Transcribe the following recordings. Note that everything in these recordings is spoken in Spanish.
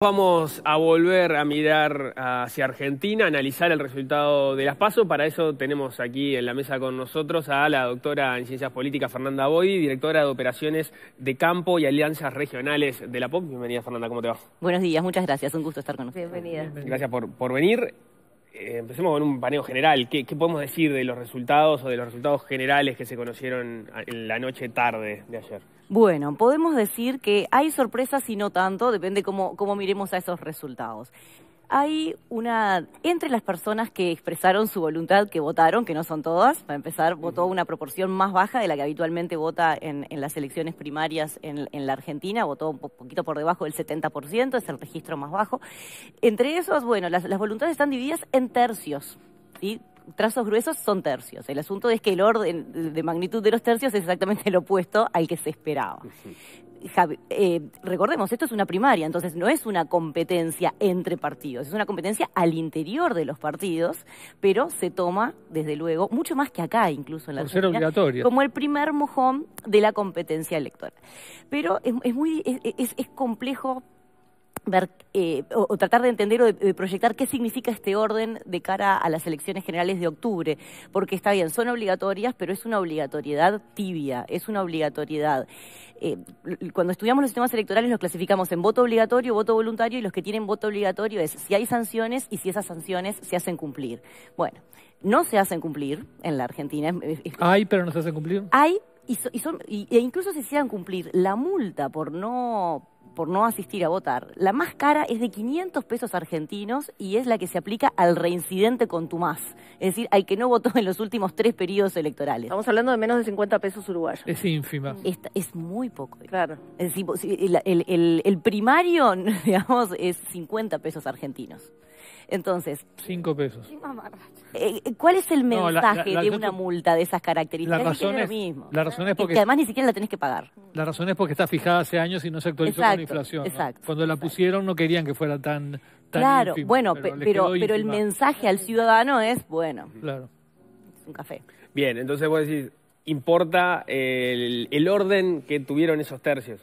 Vamos a volver a mirar hacia Argentina, analizar el resultado de las PASO. Para eso tenemos aquí en la mesa con nosotros a la doctora en Ciencias Políticas, Fernanda Boy, directora de Operaciones de Campo y Alianzas Regionales de la POP. Bienvenida, Fernanda, ¿cómo te va? Buenos días, muchas gracias. Un gusto estar con nosotros. Bienvenida. Gracias por, por venir. Eh, empecemos con un paneo general. ¿Qué, podemos decir de los resultados o de los resultados generales que se conocieron en la noche tarde de ayer? Bueno, podemos decir que hay sorpresas y no tanto, depende cómo miremos a esos resultados hay una, entre las personas que expresaron su voluntad, que votaron, que no son todas, para empezar, votó una proporción más baja de la que habitualmente vota en, las elecciones primarias en, la Argentina, votó un poquito por debajo del 70%, es el registro más bajo. Entre esos, bueno, las, voluntades están divididas en tercios, ¿sí? trazos gruesos son tercios. El asunto es que el orden de magnitud de los tercios es exactamente el opuesto al que se esperaba. Eh, recordemos, esto es una primaria, entonces no es una competencia entre partidos, es una competencia al interior de los partidos, pero se toma, desde luego, mucho más que acá, incluso en la como el primer mojón de la competencia electoral. Pero es, muy es complejo eh, o, tratar de entender o de, proyectar qué significa este orden de cara a las elecciones generales de octubre, porque está bien, son obligatorias, pero es una obligatoriedad tibia, es una obligatoriedad. Eh, cuando estudiamos los sistemas electorales los clasificamos en voto obligatorio, voto voluntario y los que tienen voto obligatorio es si hay sanciones y si esas sanciones se hacen cumplir. Bueno, no se hacen cumplir en la Argentina. Hay, pero no se hacen cumplir. Hay, e incluso se hicieran cumplir la multa por no por no asistir a votar. La más cara es de 500 pesos argentinos y es la que se aplica al reincidente con contumaz, es decir, al que no votó en los últimos tres periodos electorales. Estamos hablando de menos de 50 pesos uruguayos. Es ínfima. Mm. Es, muy poco. Claro. el, el primario, digamos, es 50 pesos argentinos. Entonces. Cinco pesos. Eh, eh, ¿Cuál es el mensaje de una multa de esas características? La razón es, porque. Que además ni siquiera la tenés que pagar. La razón es porque está fijada hace años y no se actualizó con la inflación. Exacto, Cuando la pusieron no querían que fuera tan. tan claro, bueno, pero, pero, el mensaje al ciudadano es: bueno. Claro. Es un café. Bien, entonces vos decís, importa el orden que tuvieron esos tercios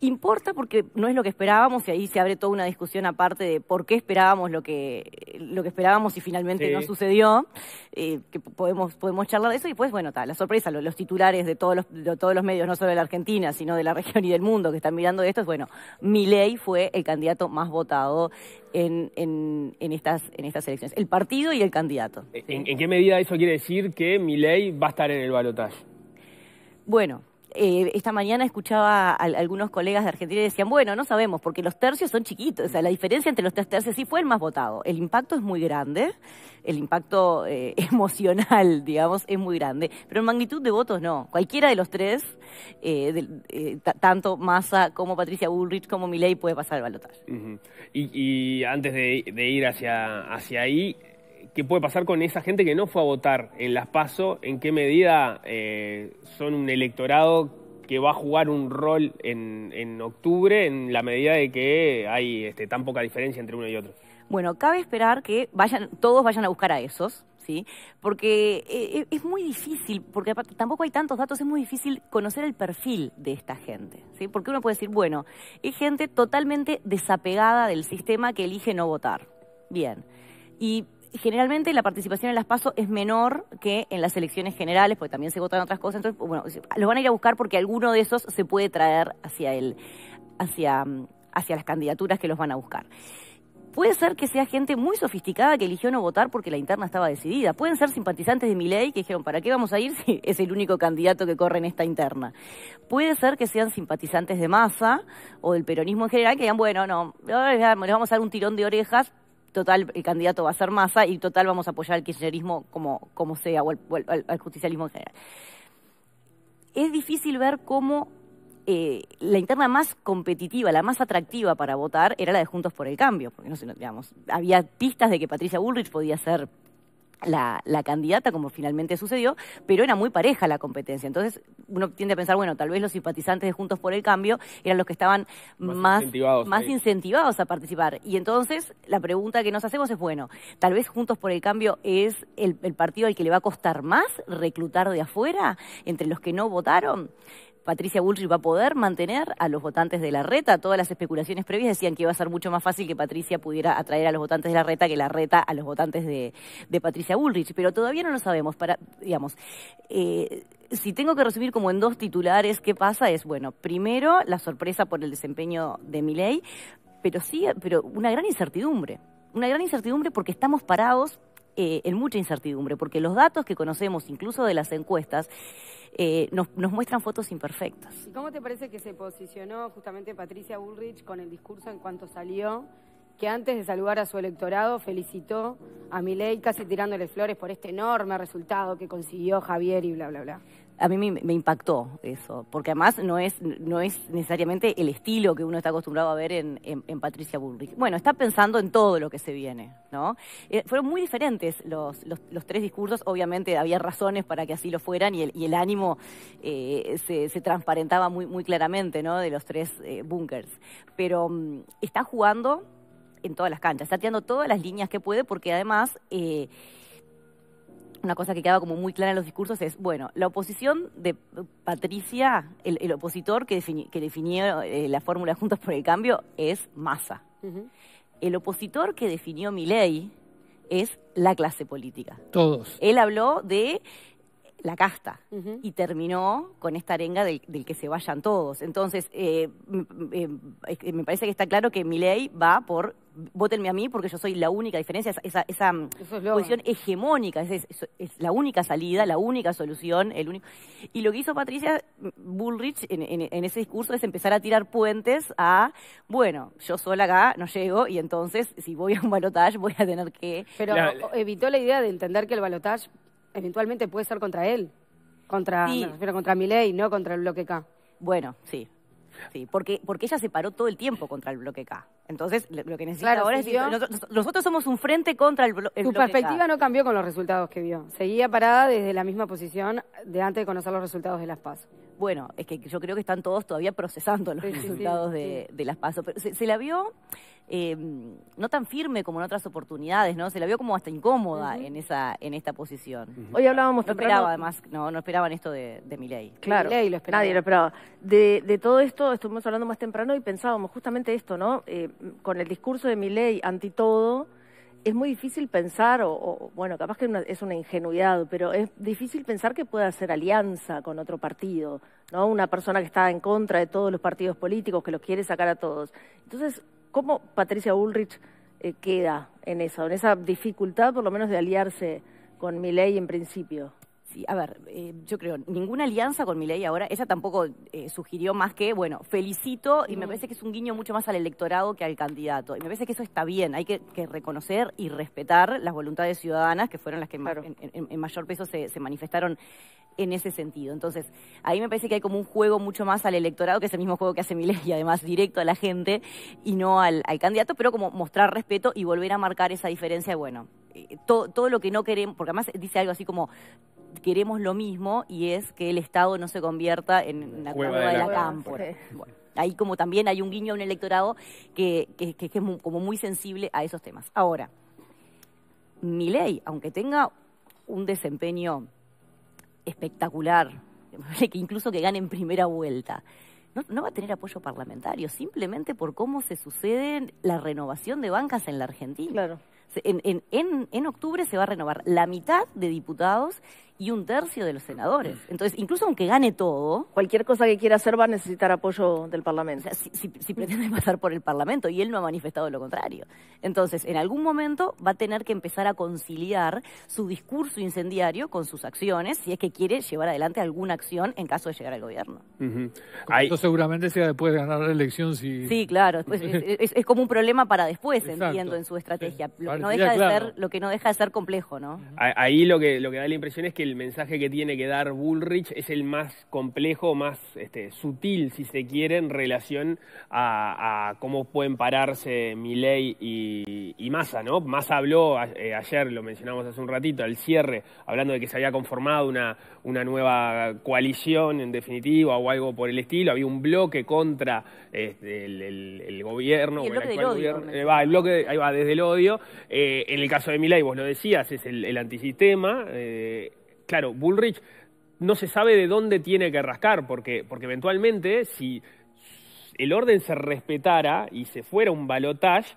importa porque no es lo que esperábamos y ahí se abre toda una discusión aparte de por qué esperábamos lo que, lo que esperábamos y finalmente no sucedió, eh, que podemos, podemos charlar de eso y pues bueno, está la sorpresa, los, titulares de todos los, de todos los medios, no solo de la Argentina, sino de la región y del mundo que están mirando esto, es bueno, Milei fue el candidato más votado en, en, estas, en estas elecciones, el partido y el candidato. ¿En, qué medida eso quiere decir que Milei va a estar en el balotaje? Bueno, eh, esta mañana escuchaba a, algunos colegas de Argentina y decían, bueno, no sabemos, porque los tercios son chiquitos, o sea, la diferencia entre los tres tercios sí fue el más votado. El impacto es muy grande, el impacto eh, emocional, digamos, es muy grande, pero en magnitud de votos no. Cualquiera de los tres, eh, tanto Massa como Patricia Bullrich como Milei puede pasar el balotaje. y, antes de, ir hacia ahí, qué puede pasar con esa gente que no fue a votar en las PASO, en qué medida eh, son un electorado que va a jugar un rol en, octubre en la medida de que hay este, tan poca diferencia entre uno y otro. Bueno, cabe esperar que vayan, todos vayan a buscar a esos, ¿sí? Porque eh, eh, es muy difícil, porque tampoco hay tantos datos, es muy difícil conocer el perfil de esta gente, ¿sí? Porque uno puede decir, bueno, es gente totalmente desapegada del sistema que elige no votar. Bien. Y generalmente la participación en las PASO es menor que en las elecciones generales, porque también se votan otras cosas. Entonces, bueno, los van a ir a buscar porque alguno de esos se puede traer hacia el, hacia, hacia las candidaturas que los van a buscar. Puede ser que sea gente muy sofisticada que eligió no votar porque la interna estaba decidida. Pueden ser simpatizantes de mi que dijeron, ¿para qué vamos a ir si es el único candidato que corre en esta interna? Puede ser que sean simpatizantes de masa o del peronismo en general que digan, bueno, no, les vamos a dar un tirón de orejas total el candidato va a ser masa y total vamos a apoyar el kirchnerismo como, como sea o, el, al, justicialismo en general. Es difícil ver cómo eh, la interna más competitiva, la más atractiva para votar era la de Juntos por el Cambio, porque no sé, digamos, había pistas de que Patricia Bullrich podía ser la, candidata, como finalmente sucedió, pero era muy pareja la competencia. Entonces uno tiende a pensar, bueno, tal vez los simpatizantes de Juntos por el Cambio eran los que estaban más, más, incentivados, a participar. Y entonces la pregunta que nos hacemos es, bueno, tal vez Juntos por el Cambio es el, el partido al que le va a costar más reclutar de afuera entre los que no votaron. Patricia Bullrich va a poder mantener a los votantes de la reta. Todas las especulaciones previas decían que iba a ser mucho más fácil que Patricia pudiera atraer a los votantes de la reta que la reta a los votantes de, Patricia Bullrich, pero todavía no lo sabemos. Para, digamos, eh, si tengo que resumir como en dos titulares qué pasa es, bueno, primero la sorpresa por el desempeño de Milei, pero sí, pero una gran incertidumbre. Una gran incertidumbre porque estamos parados eh, en mucha incertidumbre, porque los datos que conocemos, incluso de las encuestas, eh, nos, nos, muestran fotos imperfectas. ¿Y cómo te parece que se posicionó justamente Patricia Bullrich con el discurso en cuanto salió? que antes de saludar a su electorado felicitó a Milei casi tirándole flores por este enorme resultado que consiguió Javier y bla, bla, bla a mí me, impactó eso, porque además no es, no es necesariamente el estilo que uno está acostumbrado a ver en, Patricia Bullrich. Bueno, está pensando en todo lo que se viene, ¿no? Eh, fueron muy diferentes los, tres discursos, obviamente había razones para que así lo fueran y el, el ánimo eh, se, transparentaba muy, muy claramente, ¿no? De los tres eh, bunkers. Pero mm, está jugando en todas las canchas, está tirando todas las líneas que puede porque además una cosa que quedaba como muy clara en los discursos es, bueno, la oposición de Patricia, el, opositor que, definió eh, la fórmula Juntos por el Cambio es Massa. El opositor que definió mi es la clase política. Todos. Él habló de la casta y terminó con esta arenga del, que se vayan todos. Entonces, eh, eh, me parece que está claro que mi va por votenme a mí porque yo soy la única diferencia, esa, esa posición mm, hegemónica, es, la única salida, la única solución, el único... Y lo que hizo Patricia Bullrich en, ese discurso es empezar a tirar puentes a, bueno, yo sola acá no llego y entonces si voy a un balotage voy a tener que... Pero evitó la idea de entender que el balotage eventualmente puede ser contra él, contra, mi ley, no contra el bloque K. Bueno, sí, Sí, porque, porque ella se paró todo el tiempo contra el bloque K. Entonces, lo que necesita ahora es... que Nosotros, somos un frente contra el, bloque K. Tu perspectiva no cambió con los resultados que vio. Seguía parada desde la misma posición de antes de conocer los resultados de las PASO. Bueno, es que yo creo que están todos todavía procesando los resultados de, las PASO. Pero se la vio Em, no tan firme como en otras oportunidades, ¿no? Se la vio como hasta incómoda en esa en esta posición. Hoy hablábamos no esperaba además, no, no esperaban esto de, mi ley Claro, nadie lo esperaba. De, de, todo esto estuvimos hablando más temprano y pensábamos justamente esto, ¿no? Eh, con el discurso de mi ley, anti todo, es muy difícil pensar, o, bueno, capaz que es una ingenuidad, pero es difícil pensar que pueda hacer alianza con otro partido, ¿no? Una persona que está en contra de todos los partidos políticos, que los quiere sacar a todos. Entonces, ¿Cómo Patricia Ulrich eh, queda en eso, en esa dificultad por lo menos de aliarse con Milei en principio? Sí, a ver, eh, yo creo, ninguna alianza con Milei ahora, ella tampoco eh, sugirió más que, bueno, felicito y me parece que es un guiño mucho más al electorado que al candidato. Y me parece que eso está bien, hay que, reconocer y respetar las voluntades ciudadanas que fueron las que en, mayor peso se, se manifestaron en ese sentido. Entonces, ahí me parece que hay como un juego mucho más al electorado, que es el mismo juego que hace ley y además directo a la gente y no al, candidato, pero como mostrar respeto y volver a marcar esa diferencia, bueno, eh, todo, lo que no queremos, porque además dice algo así como queremos lo mismo y es que el Estado no se convierta en la cueva de la, campo. ahí como también hay un guiño a un electorado que, es como muy sensible a esos temas. Ahora, mi ley, aunque tenga un desempeño espectacular, que incluso que gane en primera vuelta. No, va a tener apoyo parlamentario, simplemente por cómo se sucede la renovación de bancas en la Argentina. Claro. En, en octubre se va a renovar la mitad de diputados y un tercio de los senadores. Entonces, incluso aunque gane todo... Cualquier cosa que quiera hacer va a necesitar apoyo del Parlamento. si, pretende pasar por el Parlamento, y él no ha manifestado lo contrario. Entonces, en algún momento va a tener que empezar a conciliar su discurso incendiario con sus acciones, si es que quiere llevar adelante alguna acción en caso de llegar al gobierno. Uh seguramente sea después de ganar la elección. Si... Sí, claro. es, como un problema para después, entiendo, en su estrategia. lo, que no deja de ser, lo que no deja de ser complejo, ¿no? Ahí lo que, lo que da la impresión es que el mensaje que tiene que dar Bullrich es el más complejo, más este, sutil, si se quiere, en relación a, cómo pueden pararse Milley y, y Massa, ¿no? Massa habló eh, ayer, lo mencionamos hace un ratito, al cierre, hablando de que se había conformado una, nueva coalición, en definitiva, o algo por el estilo. Había un bloque contra este, el, gobierno. Eh, el, bloque va, ahí va, desde el odio. Eh, en el caso de Milei, vos lo decías, es el, antisistema claro, Bullrich no se sabe de dónde tiene que rascar, porque, porque eventualmente si el orden se respetara y se fuera un balotage,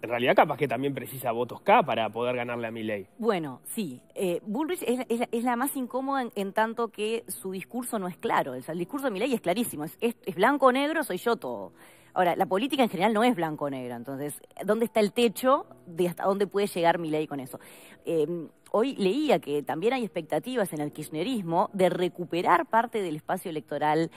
en realidad capaz que también precisa votos K para poder ganarle a ley Bueno, sí. Eh, Bullrich es, la más incómoda en, tanto que su discurso no es claro. El, discurso de ley es clarísimo. Es, blanco o negro, soy yo todo. Ahora, la política en general no es blanco o negro. Entonces, ¿dónde está el techo de hasta dónde puede llegar ley con eso? Eh, hoy leía que también hay expectativas en el kirchnerismo de recuperar parte del espacio electoral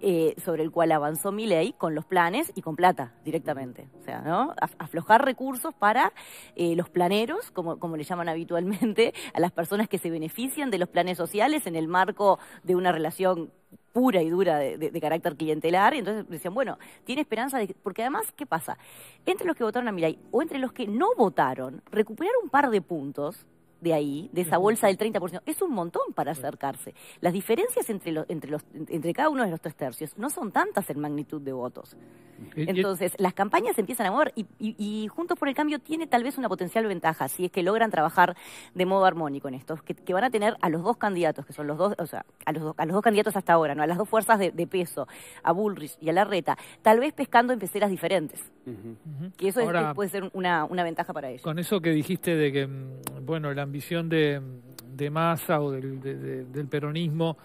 eh, sobre el cual avanzó mi con los planes y con plata directamente. O sea, ¿no? Aflojar recursos para eh, los planeros, como, como le llaman habitualmente, a las personas que se benefician de los planes sociales en el marco de una relación pura y dura de, carácter clientelar. Y entonces decían, bueno, tiene esperanza de... Porque además, ¿qué pasa? Entre los que votaron a Milei o entre los que no votaron, recuperar un par de puntos de ahí, de esa bolsa del 30%. Es un montón para acercarse. Las diferencias entre, los, entre, los, entre cada uno de los tres tercios no son tantas en magnitud de votos. Entonces, las campañas empiezan a mover y, Juntos por el Cambio tiene tal vez una potencial ventaja, si es que logran trabajar de modo armónico en esto, que, van a tener a los dos candidatos, que son los dos, o sea, a los, dos a los dos candidatos hasta ahora, ¿no? a las dos fuerzas de, peso, a Bullrich y a Larreta, tal vez pescando en peceras diferentes. Que eso puede ser una, una ventaja para ellos. Con eso que dijiste de que, mm, bueno, la visión de, masa o del, peronismo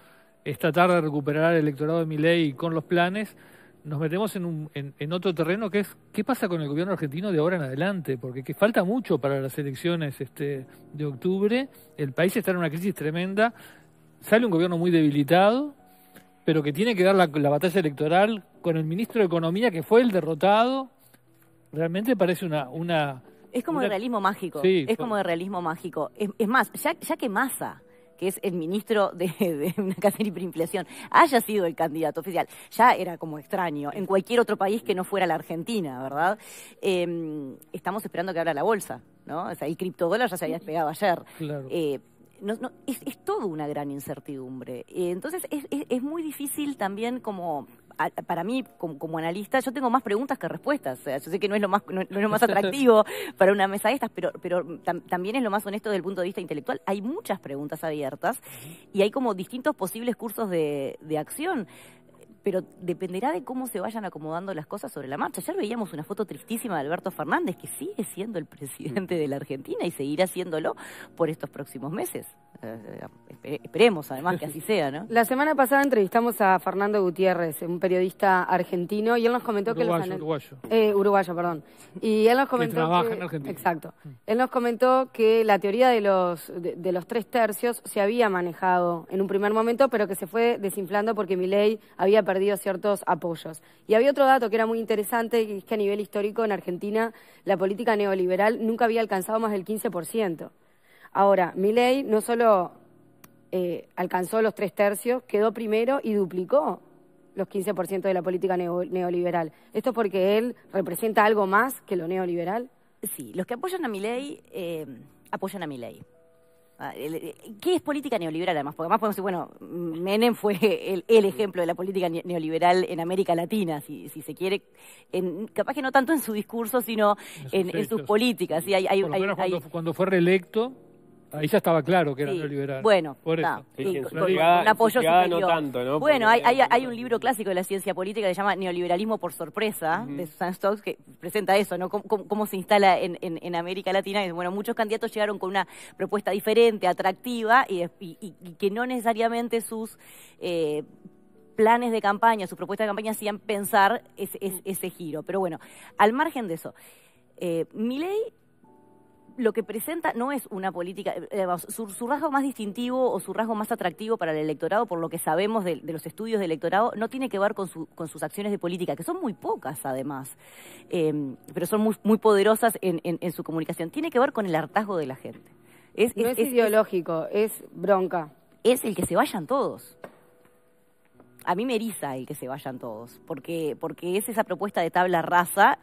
esta tarde de recuperar el electorado de Milei con los planes, nos metemos en, un, en, otro terreno que es qué pasa con el gobierno argentino de ahora en adelante, porque falta mucho para las elecciones este, de octubre, el país está en una crisis tremenda, sale un gobierno muy debilitado, pero que tiene que dar la, la batalla electoral con el ministro de Economía que fue el derrotado, realmente parece una, una es como de realismo mágico. es como de realismo mágico. Es, más, ya, que Massa que es el ministro de, una casa de hiperinflación, haya sido el candidato oficial. Ya era como extraño en cualquier otro país que no fuera la Argentina, ¿verdad? Em, estamos esperando que abra la bolsa, ¿no? O sea, el criptodólar ya se había pegado ayer. Claro. Eh, es, es, todo una gran incertidumbre. Eh, entonces es muy difícil también como para mí, como, analista, yo tengo más preguntas que respuestas. yo sé que no es lo más, no, es lo más atractivo para una mesa de estas, pero, pero también es lo más honesto desde el punto de vista intelectual. Hay muchas preguntas abiertas y hay como distintos posibles cursos de, de acción pero dependerá de cómo se vayan acomodando las cosas sobre la marcha. Ayer veíamos una foto tristísima de Alberto Fernández, que sigue siendo el presidente de la Argentina y seguirá siéndolo por estos próximos meses. Eh, esperemos, además, que así sea, ¿no? La semana pasada entrevistamos a Fernando Gutiérrez, un periodista argentino, y él nos comentó que... Los... Uruguayo, eh, uruguayo. perdón. Y él nos comentó... Que trabaja en Argentina. Exacto. Mm. Él nos comentó que la teoría de los, de, los tres tercios se había manejado en un primer momento, pero que se fue desinflando porque ley había perdido dio ciertos apoyos. Y había otro dato que era muy interesante, que es que a nivel histórico en Argentina la política neoliberal nunca había alcanzado más del 15%. Ahora, ley no solo eh, alcanzó los tres tercios, quedó primero y duplicó los 15% de la política neoliberal. ¿Esto es porque él representa algo más que lo neoliberal? Sí, los que apoyan a Milei eh, apoyan a ley. Ah, ¿Qué es política neoliberal además? Porque además podemos decir, bueno, Menem fue el, ejemplo de la política neoliberal en América Latina, si, se quiere, capaz que no tanto en su discurso, sino en, sus, políticas. cuando fue reelecto, Ahí ya estaba claro que era neoliberal. Bueno, No. no ¿no? Bueno, hay, un libro clásico de la ciencia política que se llama Neoliberalismo por sorpresa, de Susan que presenta eso, ¿no? cómo, se instala en, América Latina. bueno, muchos candidatos llegaron con una propuesta diferente, atractiva, y, que no necesariamente sus... Eh, planes de campaña, sus propuestas de campaña hacían pensar ese, giro. Pero bueno, al margen de eso, eh, Milei lo que presenta no es una política, eh, eh, su, rasgo más distintivo o su rasgo más atractivo para el electorado, por lo que sabemos de, los estudios de electorado, no tiene que ver con, sus acciones de política, que son muy pocas además, eh, pero son muy, poderosas en, su comunicación. Tiene que ver con el hartazgo de la gente. Es, no es, ideológico, es, bronca. Es el que se vayan todos a mí me eriza el que se vayan todos, porque, porque es esa propuesta de tabla rasa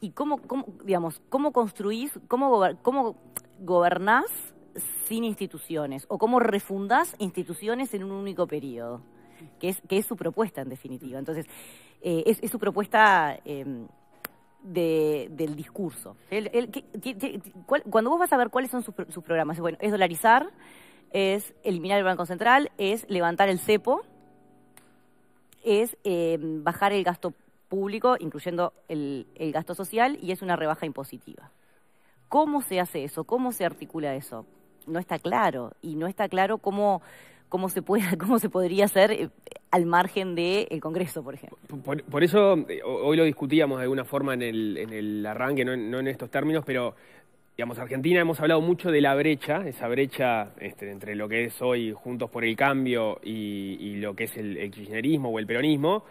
y cómo, digamos, cómo construís, cómo, cómo gobernás sin instituciones o cómo refundás instituciones en un único periodo, que es, que es su propuesta en definitiva. Entonces, eh, es, su propuesta em, del discurso. cuando vos vas a ver cuáles son sus, programas, bueno, es dolarizar, es eliminar el Banco Central, es levantar el cepo, es em, bajar el gasto público, incluyendo el, el gasto social, y es una rebaja impositiva. ¿Cómo se hace eso? ¿Cómo se articula eso? No está claro, y no está claro cómo, se, puede, cómo se podría hacer eh, al margen del Congreso, por ejemplo. Por, eso eh, hoy lo discutíamos de alguna forma en el, en el arranque, no, en estos términos, pero Digamos, Argentina hemos hablado mucho de la brecha, esa brecha este, entre lo que es hoy Juntos por el Cambio y, lo que es el, el kirchnerismo o el peronismo,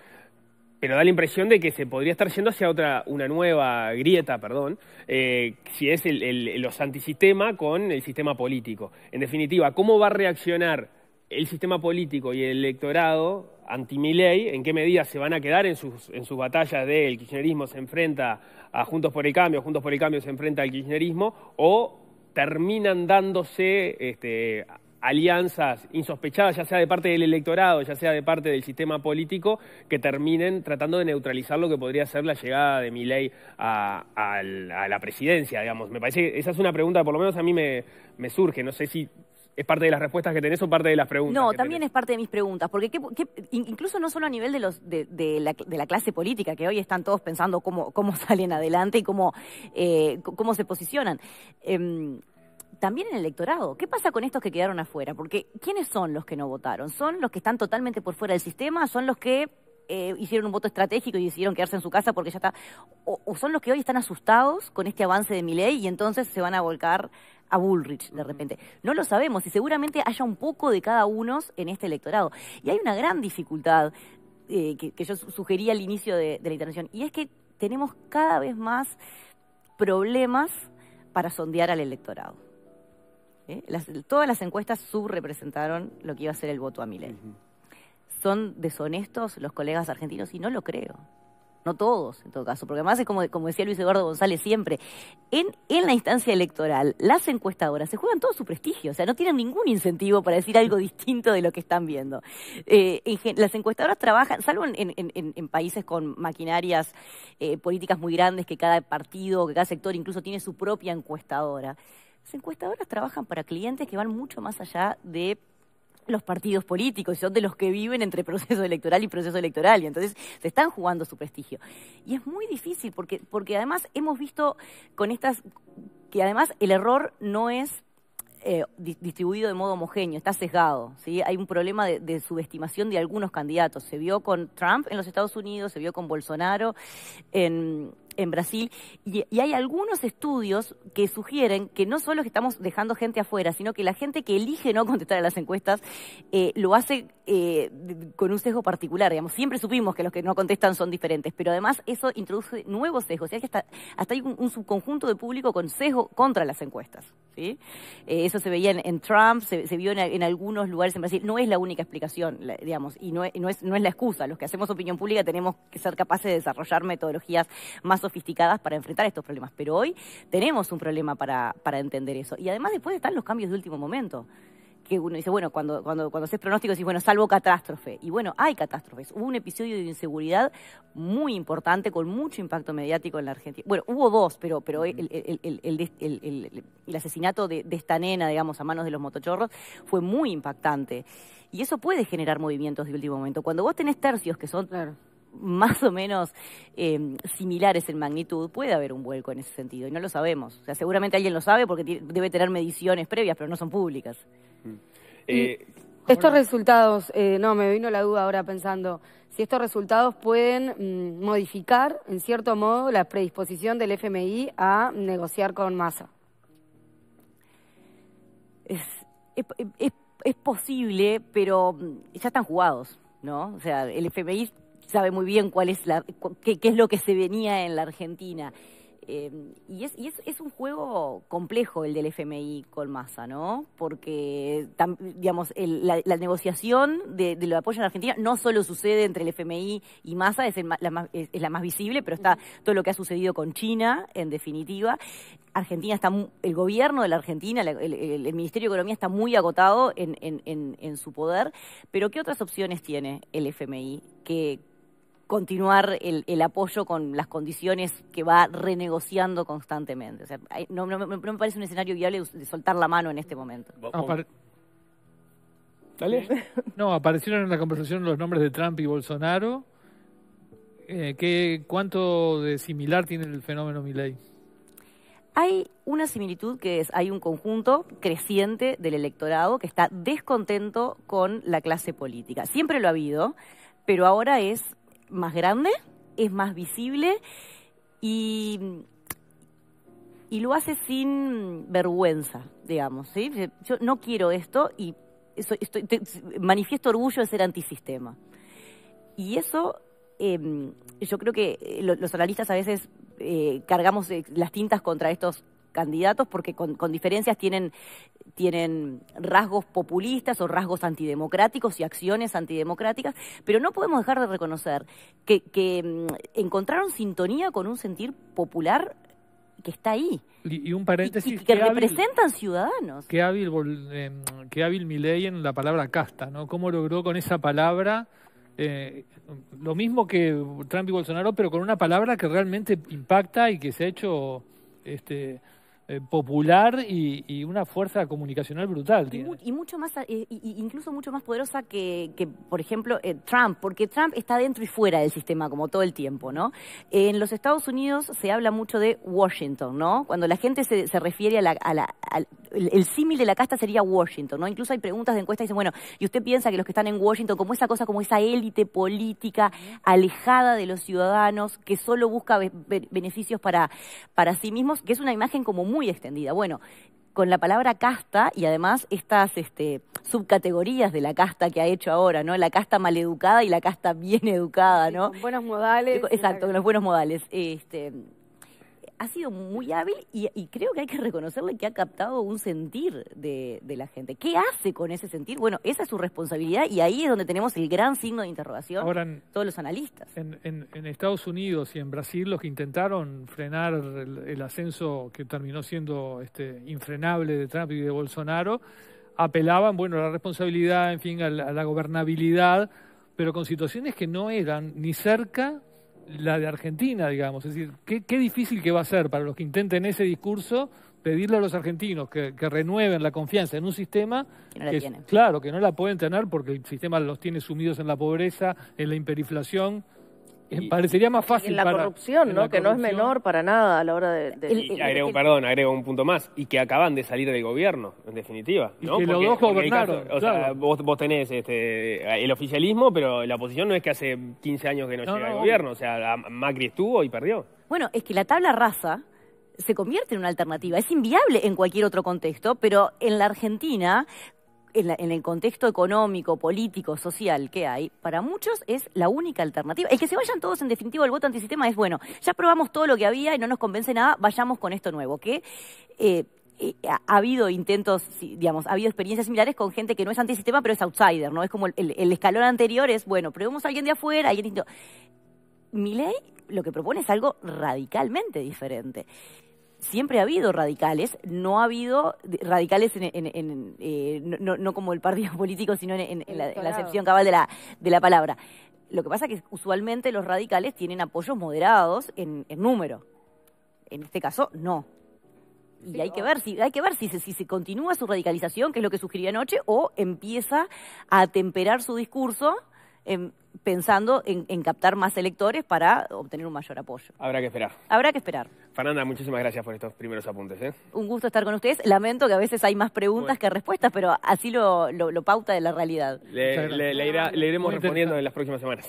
pero da la impresión de que se podría estar yendo hacia otra, una nueva grieta, perdón, eh, si es el, los antisistema con el sistema político. En definitiva, ¿cómo va a reaccionar el sistema político y el electorado anti en qué medida se van a quedar en sus, en sus batallas de el kirchnerismo se enfrenta a Juntos por el Cambio, Juntos por el Cambio se enfrenta al kirchnerismo, o terminan dándose este, alianzas insospechadas, ya sea de parte del electorado, ya sea de parte del sistema político, que terminen tratando de neutralizar lo que podría ser la llegada de mi a, a, la presidencia, digamos. Me parece que esa es una pregunta que por lo menos a mí me, surge, no sé si ¿Es parte de las respuestas que tenés o parte de las preguntas? No, también es parte de mis preguntas, porque incluso no solo a nivel de, los, de, la, clase política, que hoy están todos pensando cómo, salen adelante y cómo, eh, se posicionan. Em, también en el electorado. ¿Qué pasa con estos que quedaron afuera? Porque ¿quiénes son los que no votaron? ¿Son los que están totalmente por fuera del sistema? ¿Son los que eh, hicieron un voto estratégico y decidieron quedarse en su casa porque ya está? O, son los que hoy están asustados con este avance de mi ley y entonces se van a volcar a Bullrich de repente? No lo sabemos y seguramente haya un poco de cada uno en este electorado. Y hay una gran dificultad eh, que, yo sugería al inicio de la intervención y es que tenemos cada vez más problemas para sondear al electorado. ¿eh? todas las encuestas subrepresentaron lo que iba a ser el voto a Milei. Son deshonestos los colegas argentinos y no lo creo. No todos, en todo caso, porque además es como, decía Luis Eduardo González siempre, en, la instancia electoral, las encuestadoras se juegan todo su prestigio, o sea, no tienen ningún incentivo para decir algo distinto de lo que están viendo. Eh, las encuestadoras trabajan, salvo en, países con maquinarias eh, políticas muy grandes, que cada partido, que cada sector incluso tiene su propia encuestadora las encuestadoras trabajan para clientes que van mucho más allá de los partidos políticos, son de los que viven entre proceso electoral y proceso electoral, y entonces se están jugando su prestigio. Y es muy difícil, porque, porque además hemos visto con estas, que además el error no es eh, distribuido de modo homogéneo, está sesgado. ¿sí? Hay un problema de, subestimación de algunos candidatos. Se vio con Trump en los Estados Unidos, se vio con Bolsonaro en, Brasil, y, hay algunos estudios que sugieren que no solo estamos dejando gente afuera, sino que la gente que elige no contestar a las encuestas eh, lo hace eh, con un sesgo particular, digamos, siempre supimos que los que no contestan son diferentes, pero además eso introduce nuevos sesgos, o sea, hasta, hasta hay un, subconjunto de público con sesgo contra las encuestas, ¿sí? Eh, eso se veía en, Trump, se, vio en, algunos lugares en Brasil, no es la única explicación, digamos, y no, no, es, no es la excusa, los que hacemos opinión pública tenemos que ser capaces de desarrollar metodologías más sofisticadas para enfrentar estos problemas, pero hoy tenemos un problema para, para entender eso, y además después están los cambios de último momento que uno dice, bueno, cuando, cuando, cuando haces pronósticos decís, bueno, salvo catástrofe. Y bueno, hay catástrofes. Hubo un episodio de inseguridad muy importante, con mucho impacto mediático en la Argentina. Bueno, hubo dos, pero, pero el, asesinato de, esta nena, digamos, a manos de los motochorros, fue muy impactante. Y eso puede generar movimientos de último momento. Cuando vos tenés tercios que son más o menos em, similares en magnitud, puede haber un vuelco en ese sentido y no lo sabemos. O sea, seguramente alguien lo sabe porque debe tener mediciones previas, pero no son públicas. Mm. Eh, estos resultados, eh, no, me vino la duda ahora pensando, si estos resultados pueden mm, modificar, en cierto modo, la predisposición del FMI a negociar con masa. es posible, pero mm, ya están jugados, ¿no? O sea, el FMI sabe muy bien cuál es la, qué, es lo que se venía en la Argentina. Eh, y, es, un juego complejo el del FMI con Massa, ¿no? Porque, digamos, la, negociación de, de apoyo en Argentina no solo sucede entre el FMI y Massa, es, la, más, es, la más visible, pero está todo lo que ha sucedido con China, en definitiva. Argentina está, el gobierno de la Argentina, el, Ministerio de Economía está muy agotado en, en, su poder, pero ¿qué otras opciones tiene el FMI? Que, continuar el, apoyo con las condiciones que va renegociando constantemente. O sea, no, me parece un escenario viable de soltar la mano en este momento. No, aparecieron en la conversación los nombres de Trump y Bolsonaro. Eh, ¿qué, ¿Cuánto de similar tiene el fenómeno Milley? Hay una similitud que es, hay un conjunto creciente del electorado que está descontento con la clase política. Siempre lo ha habido, pero ahora es más grande, es más visible y, y lo hace sin vergüenza, digamos. ¿sí? Yo no quiero esto y manifiesto orgullo de ser antisistema. Y eso em, yo creo que eh, los analistas a veces eh, cargamos eh, las tintas contra estos candidatos porque con, diferencias tienen, tienen rasgos populistas o rasgos antidemocráticos y acciones antidemocráticas, pero no podemos dejar de reconocer que, mm, encontraron sintonía con un sentir popular que está ahí. Y, un paréntesis. que, representan ciudadanos. Qué hábil, eh, qué en la palabra casta, ¿no? ¿Cómo logró con esa palabra eh, lo mismo que Trump y Bolsonaro, pero con una palabra que realmente impacta y que se ha hecho este, eh, popular y, una fuerza comunicacional brutal. Y, mucho más, eh, incluso mucho más poderosa que, por ejemplo, eh, Trump, porque Trump está dentro y fuera del sistema como todo el tiempo, ¿no? En los Estados Unidos se habla mucho de Washington, ¿no? Cuando la gente se, refiere a la, el símil de la casta sería Washington, ¿no? Incluso hay preguntas de encuesta y dicen, bueno, ¿y usted piensa que los que están en Washington, como esa cosa, como esa élite política alejada de los ciudadanos, que solo busca beneficios para, para sí mismos, que es una imagen como muy muy extendida. Bueno, con la palabra casta y además estas este, subcategorías de la casta que ha hecho ahora, ¿no? La casta maleducada y la casta bien educada, ¿no? buenos modales. Exacto, con los buenos modales. Este, ha sido muy hábil y, creo que hay que reconocerle que ha captado un sentir de, la gente. ¿Qué hace con ese sentir? Bueno, esa es su responsabilidad y ahí es donde tenemos el gran signo de interrogación Ahora todos los analistas. En, Estados Unidos y en Brasil los que intentaron frenar el, ascenso que terminó siendo este, infrenable de Trump y de Bolsonaro, apelaban, bueno, a la responsabilidad, en fin, a la gobernabilidad, pero con situaciones que no eran ni cerca la de Argentina, digamos. Es decir, qué, difícil que va a ser para los que intenten ese discurso pedirle a los argentinos que, renueven la confianza en un sistema que, no la tienen. claro que no la pueden tener porque el sistema los tiene sumidos en la pobreza, en la hiperinflación, eh, parecería más fácil. En la corrupción, ¿no? que no es menor para nada a la hora de. Y, agrego, perdón, agrego un punto más. Y que acaban de salir del gobierno, en definitiva. Y que los dos gobernaron. o sea, vos, tenés este, el oficialismo, pero la oposición no es que hace 15 años que no, llega al gobierno. O sea, Macri estuvo y perdió. Bueno, es que la tabla rasa se convierte en una alternativa. Es inviable en cualquier otro contexto, pero en la Argentina, en, el contexto económico, político, social que hay, para muchos es la única alternativa. El que se vayan todos, en definitivo al voto antisistema es, bueno, ya probamos todo lo que había y no nos convence nada, vayamos con esto nuevo, que... Eh, eh, ha habido intentos, digamos, ha habido experiencias similares con gente que no es antisistema, pero es outsider, ¿no? Es como el, escalón anterior es, bueno, probemos a alguien de afuera, alguien... Mi ley lo que propone es algo radicalmente diferente siempre ha habido radicales, no ha habido radicales en, eh, no, como el partido político, sino en, la, excepción cabal de la, de la palabra. Lo que pasa es que usualmente los radicales tienen apoyos moderados en, número. En este caso, no. Y hay, que ver si, hay que ver si se, si se continúa su radicalización, que es lo que sugería anoche, o empieza a atemperar su discurso pensando en, captar más electores para obtener un mayor apoyo. Habrá que esperar. Habrá que esperar. Fernanda, muchísimas gracias por estos primeros apuntes. ¿eh? Un gusto estar con ustedes. Lamento que a veces hay más preguntas que respuestas, pero así lo, pauta de la realidad. Le, iremos respondiendo en las próximas semanas.